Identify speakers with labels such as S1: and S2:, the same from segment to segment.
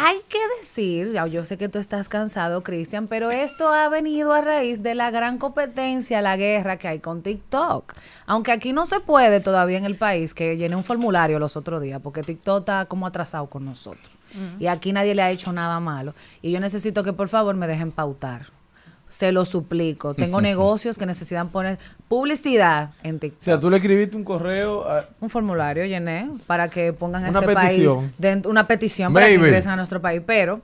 S1: Hay que decir, yo sé que tú estás cansado, Cristian, pero esto ha venido a raíz de la gran competencia, la guerra que hay con TikTok. Aunque aquí no se puede todavía en el país, que llene un formulario los otros días, porque TikTok está como atrasado con nosotros. Y aquí nadie le ha hecho nada malo. Y yo necesito que por favor me dejen pautar se lo suplico. Tengo negocios que necesitan poner publicidad en TikTok.
S2: O sea, tú le escribiste un
S1: correo a... Un formulario, llené, para que pongan a este país... una petición para que ingresen a nuestro país, pero...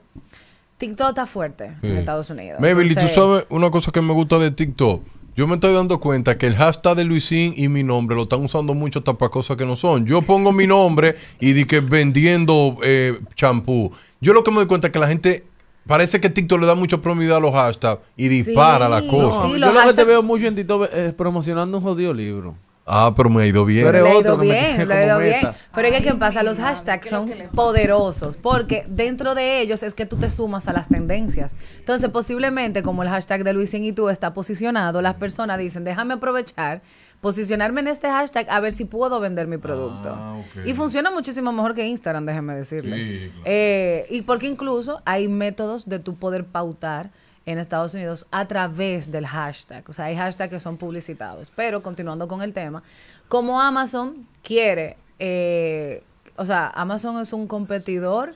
S1: TikTok está fuerte en Estados Unidos. ¿y tú sabes
S3: una cosa que me gusta de TikTok. Yo me estoy dando cuenta que el hashtag de Luisín y mi nombre lo están usando mucho hasta para cosas que no son. Yo pongo mi nombre y di que vendiendo eh, champú. Yo lo que me doy cuenta es que la gente Parece que TikTok le da mucho promedio a los hashtags y dispara la cosa. yo lo te veo mucho en TikTok eh, promocionando un jodido libro. Ah, pero me ha ido bien. Pero ido bien, le ido bien.
S1: Pero es que, ¿qué pasa? Los hashtags son poderosos porque dentro de ellos es que tú te sumas a las tendencias. Entonces, posiblemente como el hashtag de Luisín y tú está posicionado, las personas dicen, déjame aprovechar posicionarme en este hashtag a ver si puedo vender mi producto. Ah, y funciona muchísimo mejor que Instagram, déjenme decirles. Eh, y porque incluso hay métodos de tu poder pautar en Estados Unidos a través del hashtag. O sea, hay hashtags que son publicitados. Pero continuando con el tema, como Amazon quiere, eh, o sea, Amazon es un competidor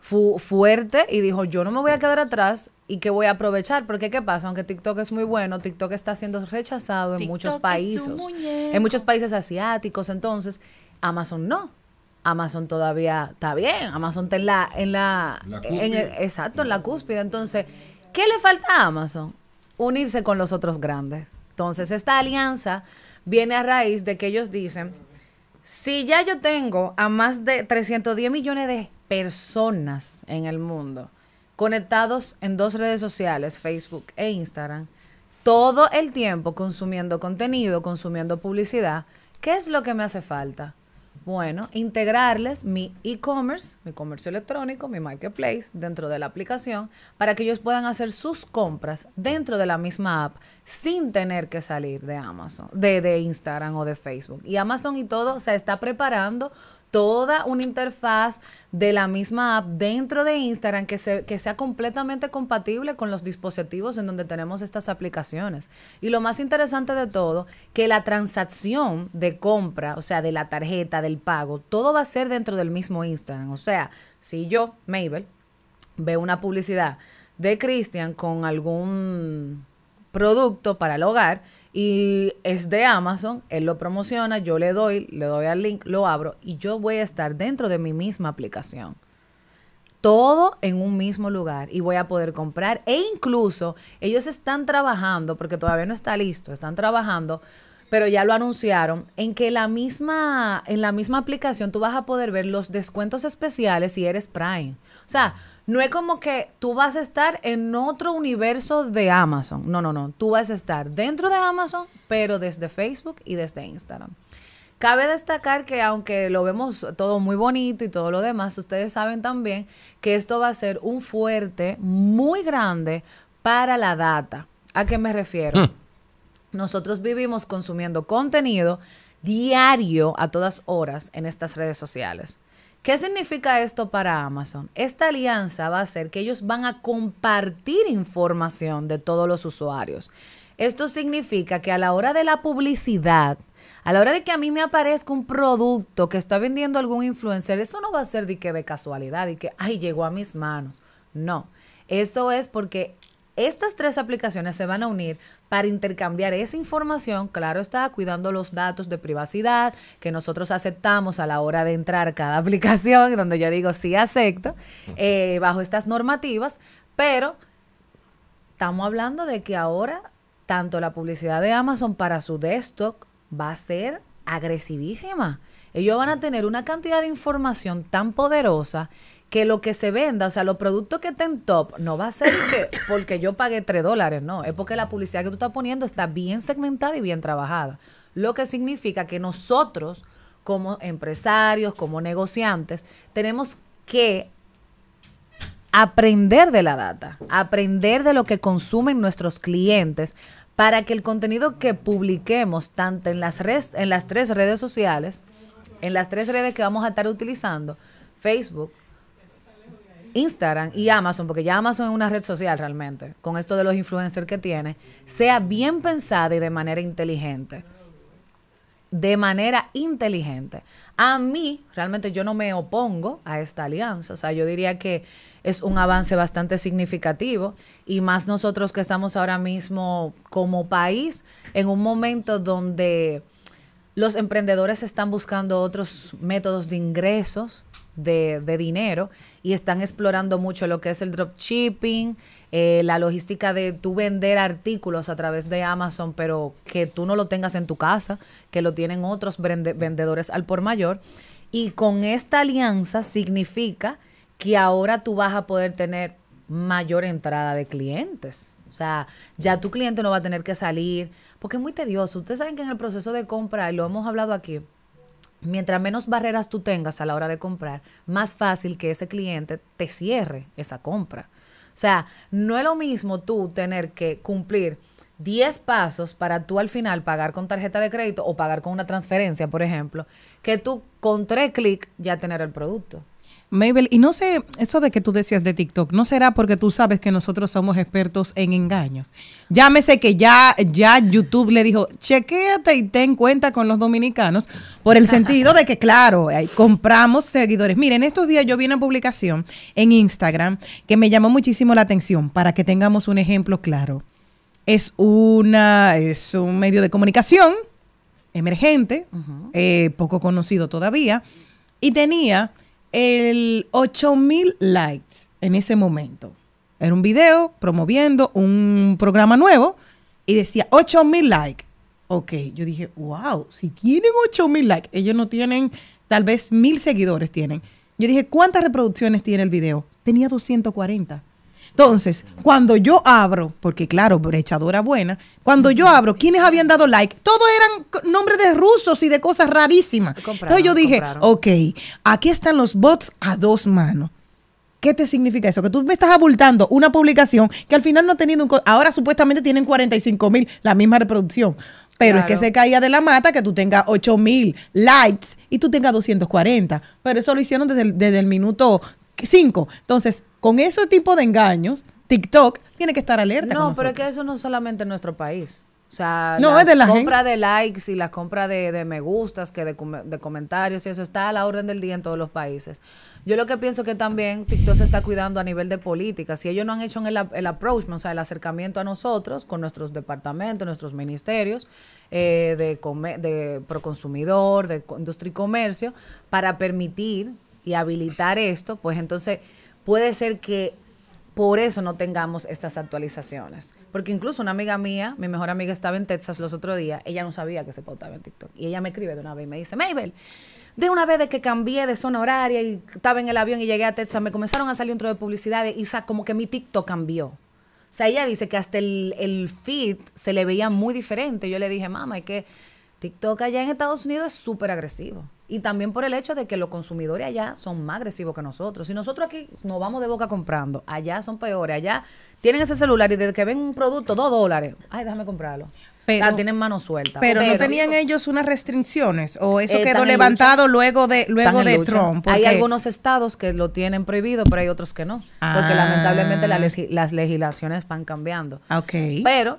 S1: fuerte y dijo, yo no me voy a quedar atrás y que voy a aprovechar, porque ¿qué pasa? Aunque TikTok es muy bueno, TikTok está siendo rechazado en muchos países, en muchos países asiáticos, entonces Amazon no. Amazon todavía está bien, Amazon está en la, en la, exacto, en la cúspide. Entonces, ¿qué le falta a Amazon? Unirse con los otros grandes. Entonces, esta alianza viene a raíz de que ellos dicen, si ya yo tengo a más de 310 millones de personas en el mundo conectados en dos redes sociales, Facebook e Instagram, todo el tiempo consumiendo contenido, consumiendo publicidad, ¿qué es lo que me hace falta? Bueno, integrarles mi e-commerce, mi comercio electrónico, mi marketplace dentro de la aplicación para que ellos puedan hacer sus compras dentro de la misma app sin tener que salir de Amazon, de, de Instagram o de Facebook. Y Amazon y todo se está preparando toda una interfaz de la misma app dentro de Instagram que, sea completamente compatible con los dispositivos en donde tenemos estas aplicaciones. Y lo más interesante de todo, que la transacción de compra, o sea, de la tarjeta, del pago, todo va a ser dentro del mismo Instagram. O sea, si yo, Mabel, veo una publicidad de Christian con algún producto para el hogar y es de Amazon, él lo promociona, yo le doy, le doy al link, lo abro y yo voy a estar dentro de mi misma aplicación. Todo en un mismo lugar y voy a poder comprar. E incluso ellos están trabajando, porque todavía no está listo, están trabajando pero ya lo anunciaron, en que la misma, en la misma aplicación tú vas a poder ver los descuentos especiales si eres Prime. O sea, no es como que tú vas a estar en otro universo de Amazon. No, no, no. Tú vas a estar dentro de Amazon, pero desde Facebook y desde Instagram. Cabe destacar que aunque lo vemos todo muy bonito y todo lo demás, ustedes saben también que esto va a ser un fuerte muy grande para la data. ¿A qué me refiero? Hmm. Nosotros vivimos consumiendo contenido diario a todas horas en estas redes sociales. ¿Qué significa esto para Amazon? Esta alianza va a ser que ellos van a compartir información de todos los usuarios. Esto significa que a la hora de la publicidad, a la hora de que a mí me aparezca un producto que está vendiendo algún influencer, eso no va a ser de que de casualidad y que, ay, llegó a mis manos. No, eso es porque estas tres aplicaciones se van a unir para intercambiar esa información, claro está, cuidando los datos de privacidad que nosotros aceptamos a la hora de entrar cada aplicación, donde yo digo sí acepto, eh, bajo estas normativas, pero estamos hablando de que ahora tanto la publicidad de Amazon para su desktop va a ser agresivísima. Ellos van a tener una cantidad de información tan poderosa que lo que se venda, o sea, los productos que estén top, no va a ser porque yo pagué 3 dólares, no, es porque la publicidad que tú estás poniendo está bien segmentada y bien trabajada. Lo que significa que nosotros, como empresarios, como negociantes, tenemos que aprender de la data, aprender de lo que consumen nuestros clientes para que el contenido que publiquemos tanto en las, redes, en las tres redes sociales, en las tres redes que vamos a estar utilizando, Facebook, Instagram y Amazon, porque ya Amazon es una red social realmente, con esto de los influencers que tiene, sea bien pensada y de manera inteligente. De manera inteligente. A mí, realmente yo no me opongo a esta alianza. O sea, yo diría que es un avance bastante significativo y más nosotros que estamos ahora mismo como país en un momento donde los emprendedores están buscando otros métodos de ingresos, de, de dinero y están explorando mucho lo que es el dropshipping, shipping eh, la logística de tú vender artículos a través de Amazon, pero que tú no lo tengas en tu casa, que lo tienen otros vendedores al por mayor. Y con esta alianza significa que ahora tú vas a poder tener mayor entrada de clientes. O sea, ya tu cliente no va a tener que salir, porque es muy tedioso. Ustedes saben que en el proceso de compra, y lo hemos hablado aquí, mientras menos barreras tú tengas a la hora de comprar, más fácil que ese cliente te cierre esa compra. O sea, no es lo mismo tú tener que cumplir 10 pasos para tú al final pagar con tarjeta de crédito o pagar con una transferencia, por ejemplo, que tú con tres clics ya tener el producto.
S4: Mabel, y no sé, eso de que tú decías de TikTok, no será porque tú sabes que nosotros somos expertos en engaños. Llámese que ya, ya YouTube le dijo, chequéate y ten cuenta con los dominicanos, por el sentido de que, claro, compramos seguidores. Miren, estos días yo vi una publicación en Instagram que me llamó muchísimo la atención para que tengamos un ejemplo claro. Es, una, es un medio de comunicación emergente, eh, poco conocido todavía, y tenía el 8000 likes en ese momento. Era un video promoviendo un programa nuevo y decía 8000 likes. Ok, yo dije, wow, si tienen 8000 likes, ellos no tienen, tal vez mil seguidores tienen. Yo dije, ¿cuántas reproducciones tiene el video? Tenía 240. Entonces, cuando yo abro, porque claro, brechadora buena, cuando yo abro, ¿quiénes habían dado like? Todos eran nombres de rusos y de cosas rarísimas. Entonces yo dije, ok, aquí están los bots a dos manos. ¿Qué te significa eso? Que tú me estás abultando una publicación que al final no ha tenido un... Ahora supuestamente tienen 45 mil la misma reproducción. Pero es que se caía de la mata que tú tengas 8 mil likes y tú tengas 240. Pero eso lo hicieron desde desde el minuto 5. Entonces, con ese tipo de engaños, TikTok tiene que estar alerta. No, pero es
S1: que eso no es solamente en nuestro país. O sea, no, las es de la compra de likes y la compra de, me gustas, que de, comentarios y eso está a la orden del día en todos los países. Yo lo que pienso que también TikTok se está cuidando a nivel de política. Si ellos no han hecho el, approach, o sea, el acercamiento a nosotros con nuestros departamentos, nuestros ministerios eh, de, de proconsumidor, de industria y comercio, para permitir y habilitar esto, pues entonces puede ser que por eso no tengamos estas actualizaciones. Porque incluso una amiga mía, mi mejor amiga estaba en Texas los otros días, ella no sabía que se pautaba en TikTok. Y ella me escribe de una vez y me dice, Mabel, de una vez de que cambié de zona horaria y estaba en el avión y llegué a Texas, me comenzaron a salir un de publicidades y, o sea, como que mi TikTok cambió. O sea, ella dice que hasta el, feed se le veía muy diferente. Yo le dije, mamá, hay que TikTok allá en Estados Unidos es súper agresivo. Y también por el hecho de que los consumidores allá son más agresivos que nosotros. Si nosotros aquí nos vamos de boca comprando, allá son peores. Allá tienen ese celular y desde que ven un producto, dos dólares, ay, déjame comprarlo. Pero, o sea, tienen mano suelta. Pero, no tenían
S4: ellos unas restricciones o eso quedó levantado
S1: luego de luego de Trump. Hay algunos estados que lo tienen prohibido, pero hay otros que no, porque ah. lamentablemente las legislaciones van cambiando. Ok. Pero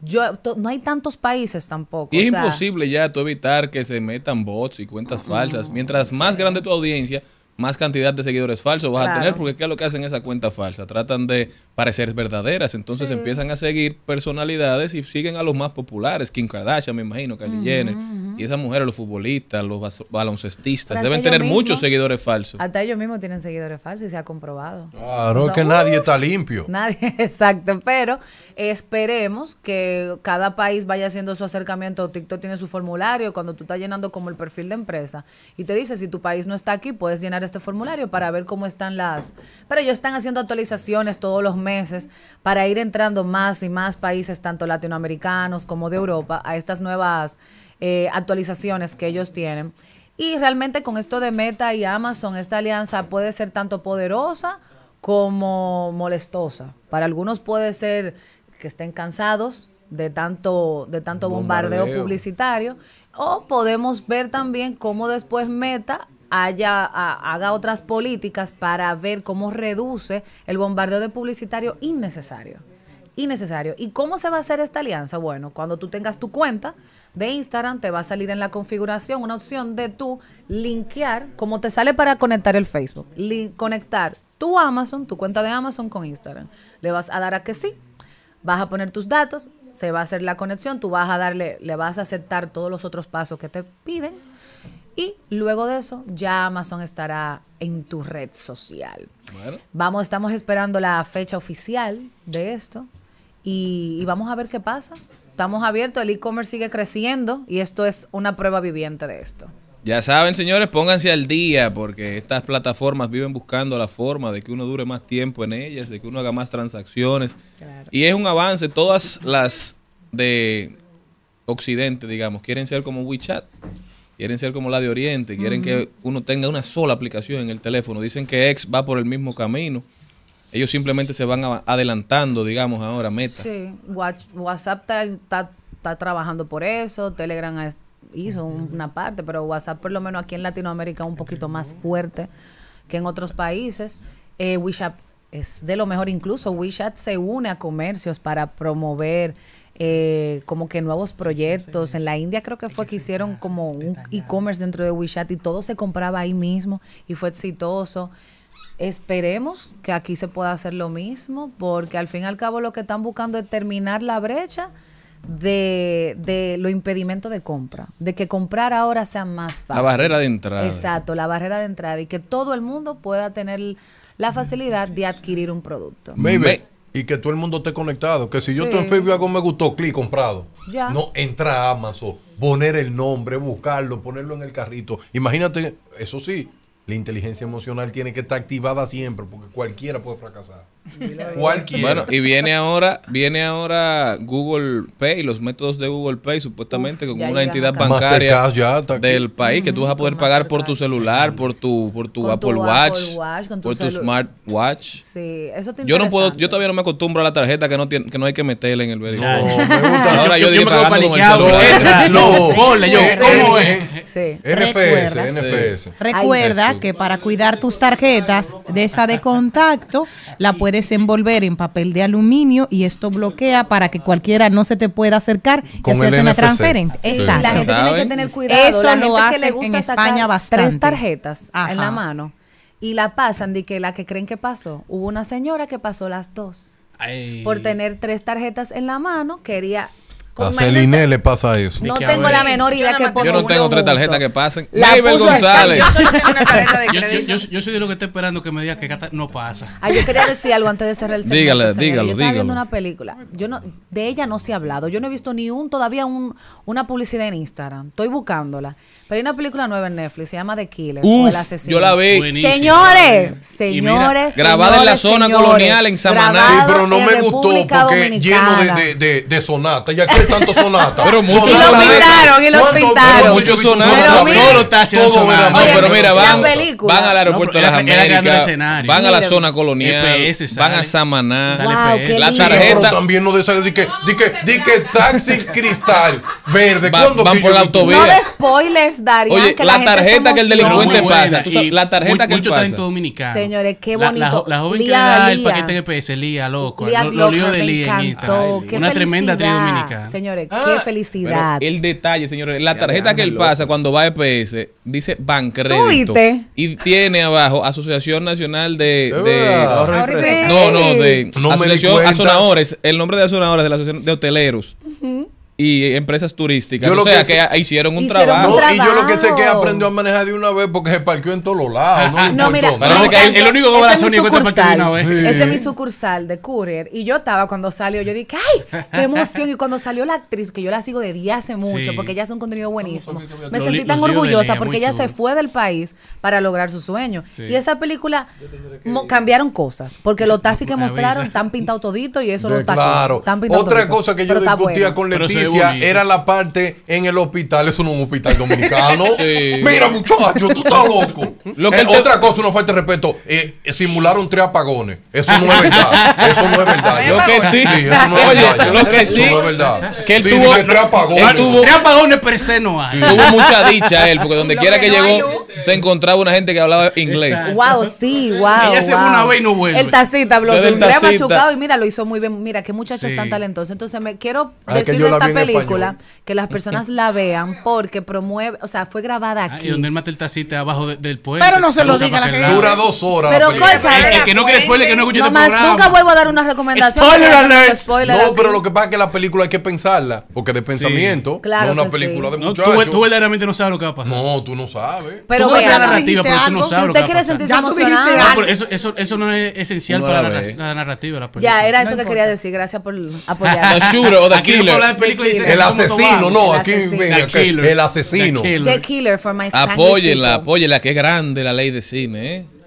S1: yo, no hay tantos países tampoco. es imposible
S2: ya tú evitar que se metan bots y cuentas falsas. Mientras más grande tu audiencia, más cantidad de seguidores falsos vas a tener, porque ¿qué es lo que hacen esa cuenta falsa? Tratan de parecer verdaderas, entonces empiezan a seguir personalidades y siguen a los más populares, Kim Kardashian, me imagino, Kylie Jenner, y esas mujeres, los futbolistas, los baloncestistas, deben tener muchos seguidores falsos. Hasta
S1: ellos mismos tienen seguidores falsos y se ha comprobado.
S3: Claro,
S2: es que nadie está limpio.
S1: Nadie, exacto, pero Esperemos que cada país vaya haciendo su acercamiento. TikTok tiene su formulario cuando tú estás llenando como el perfil de empresa y te dice si tu país no está aquí, puedes llenar este formulario para ver cómo están las. Pero ellos están haciendo actualizaciones todos los meses para ir entrando más y más países, tanto latinoamericanos como de Europa, a estas nuevas eh, actualizaciones que ellos tienen. Y realmente con esto de Meta y Amazon, esta alianza puede ser tanto poderosa como molestosa. Para algunos puede ser que estén cansados de tanto, de tanto bombardeo. publicitario, o podemos ver también cómo después Meta haya, haga otras políticas para ver cómo reduce el bombardeo de publicitario innecesario. Innecesario. ¿Y cómo se va a hacer esta alianza? Bueno, cuando tú tengas tu cuenta de Instagram, te va a salir en la configuración una opción de tú linkear, como te sale para conectar el Facebook, conectar tu Amazon, tu cuenta de Amazon con Instagram. Le vas a dar a que sí, Vas a poner tus datos, se va a hacer la conexión, tú vas a darle, le vas a aceptar todos los otros pasos que te piden y luego de eso ya Amazon estará en tu red social. Bueno. Vamos, estamos esperando la fecha oficial de esto y, y vamos a ver qué pasa. Estamos abiertos, el e-commerce sigue creciendo y esto es una prueba viviente de esto.
S2: Ya saben, señores, pónganse al día porque estas plataformas viven buscando la forma de que uno dure más tiempo en ellas, de que uno haga más transacciones. Y es un avance. Todas las de Occidente, digamos, quieren ser como WeChat, quieren ser como la de Oriente, quieren que uno tenga una sola aplicación en el teléfono. Dicen que X va por el mismo camino. Ellos simplemente se van adelantando, digamos, ahora, meta. Sí,
S1: WhatsApp está, trabajando por eso, Telegram está hizo una parte, pero WhatsApp por lo menos aquí en Latinoamérica un poquito más fuerte que en otros países. Eh, WeChat es de lo mejor, incluso WeChat se une a comercios para promover eh, como que nuevos proyectos. En la India creo que fue que hicieron como un e-commerce dentro de WeChat y todo se compraba ahí mismo y fue exitoso. Esperemos que aquí se pueda hacer lo mismo, porque al fin y al cabo lo que están buscando es terminar la brecha de, de los impedimentos de compra, de que comprar ahora sea más fácil.
S2: La barrera de entrada. Exacto,
S1: la barrera de entrada y que todo el mundo pueda tener la facilidad de adquirir un producto.
S3: y que todo el mundo esté conectado. Que si yo estoy en Facebook hago me gustó, clic, comprado. Ya. No, entra a Amazon, poner el nombre, buscarlo, ponerlo en el carrito. Imagínate, eso sí, la inteligencia emocional tiene que estar activada siempre, porque cualquiera puede fracasar. cualquiera.
S2: Bueno, y viene ahora, viene ahora Google Pay, los métodos de Google Pay, supuestamente con una entidad bancaria del país, que tú vas a poder pagar por tu celular, por tu, por tu, Apple, Watch, por tu por tu smartwatch.
S1: Sí, eso Yo no puedo,
S2: yo todavía no me acostumbro a la tarjeta que no tiene, que no hay que meterla en el vehículo. ahora yo, No, ponle yo, ¿cómo es? NFS, Recuerda
S4: Recuerda que para cuidar tus tarjetas de esa de contacto, la puedes envolver en papel de aluminio y esto bloquea para que cualquiera no se te pueda acercar y hacerte una transferencia. Exacto. La gente tiene que tener cuidado. Eso lo que le gusta en España bastante. Tres tarjetas
S1: en la mano y la pasan de que la que creen que pasó. Hubo una señora que pasó las dos. Por tener tres tarjetas en la mano, quería a Celine le pasa eso.
S3: No tengo
S2: la menor idea que Yo no tengo tres tarjetas que pasen.
S3: Mabel González. Yo soy de lo que estoy esperando que me diga que no pasa. Ah, yo quería
S1: decir algo antes de cerrar el segmento. Dígale, dígalo, dígalo. viendo una película. Yo no, de ella no se ha hablado. Yo no he visto ni un todavía un, una publicidad en Instagram. Estoy buscándola. Pero hay una película nueva en Netflix, se llama The Killer. Yo la vi. Señores, señores. grabada
S3: en la zona colonial en Samaná. pero no me gustó porque lleno de, sonatas.
S2: Ya que hay tanto sonatas. pero muchos Y los pintaron, y los pintaron. Muchos sonatas. No lo está haciendo No, pero mira, van, van al aeropuerto de las Américas. Van a la zona colonial. Van a Samaná. La tarjeta.
S3: también no de que taxi cristal verde. Van por la autovía. No de
S1: spoilers. Oye, la, tarjeta que el
S3: delincuente pasa. la tarjeta que mucho talento dominicano. Señores, qué bonito. La, la, joven
S1: que le da el paquete
S2: de EPS, Lía, loco. Lía lo, lío de Lía en Una tremenda tridominicana. dominicana.
S1: Señores, qué ah. felicidad.
S2: el detalle, señores, la tarjeta que él pasa cuando va a EPS dice Bancredo Y tiene abajo Asociación Nacional de. Ah. No, no, de. Asociación Azonadores. El nombre de Azonadores de la Asociación de Hoteleros y empresas turísticas. sea, que, hicieron un trabajo. y yo lo que sé que aprendió
S3: a manejar de una vez porque se parqueó en todos lados. No, mira, el, único es Ese es mi
S1: sucursal de Courier. Y yo estaba cuando salió, yo dije, ¡ay! ¡Qué emoción! Y cuando salió la actriz, que yo la sigo de día hace mucho, porque ella hace un contenido buenísimo, me sentí tan orgullosa porque ella se fue del país para lograr su sueño. Y esa película cambiaron cosas, porque los taxis que mostraron están pintados toditos y eso lo está Claro. Otra cosa que yo discutía
S3: con Leticia era la parte en el hospital. Eso no es un hospital dominicano. Mira, muchachos, tú estás loco. Eh, otra cosa, una falta de respeto. Eh, simularon tres apagones. Eso no es verdad. Eso no es verdad. Lo que sí. Lo que sí.
S2: Que él tuvo. Tres apagones. tuvo, tres apagones per se
S3: no hay. Tuvo mucha dicha él, porque donde quiera que,
S2: llegó se encontraba una gente que hablaba inglés.
S1: Wow, sí, wow. Ella se fue una vez y no vuelve. El tacita habló inglés machucado y mira, lo hizo muy bien. Mira, qué muchachos tan talentosos. Entonces, me quiero ah, decir de esta película que las personas la vean porque promueve, o sea, fue grabada aquí. Ah, y donde
S3: mata el tacita abajo del pueblo Pero no se lo diga a la que dura dos horas. Pero, cocha, el, que no quiere spoiler, que no escuche no, este programa. nunca
S1: vuelvo a dar una recomendación. Spoiler alert.
S3: no, pero lo que pasa es que la película hay que pensarla, porque de pensamiento, sí. claro no una película de muchachos. Tú verdaderamente no sabes lo que va a pasar. No, tú no sabes. Pero no es la narrativa, pero tú no sabes. Si usted quiere sentirse emocionado. Eso, eso, eso no es esencial para la, narrativa. La ya, era eso que
S1: quería decir. Gracias por apoyar. The shooter o
S3: the killer. El asesino, no. Aquí el asesino.
S2: The
S1: killer for my apóyela Apóyenla,
S2: apóyenla, que es grande la ley de cine. ¿eh?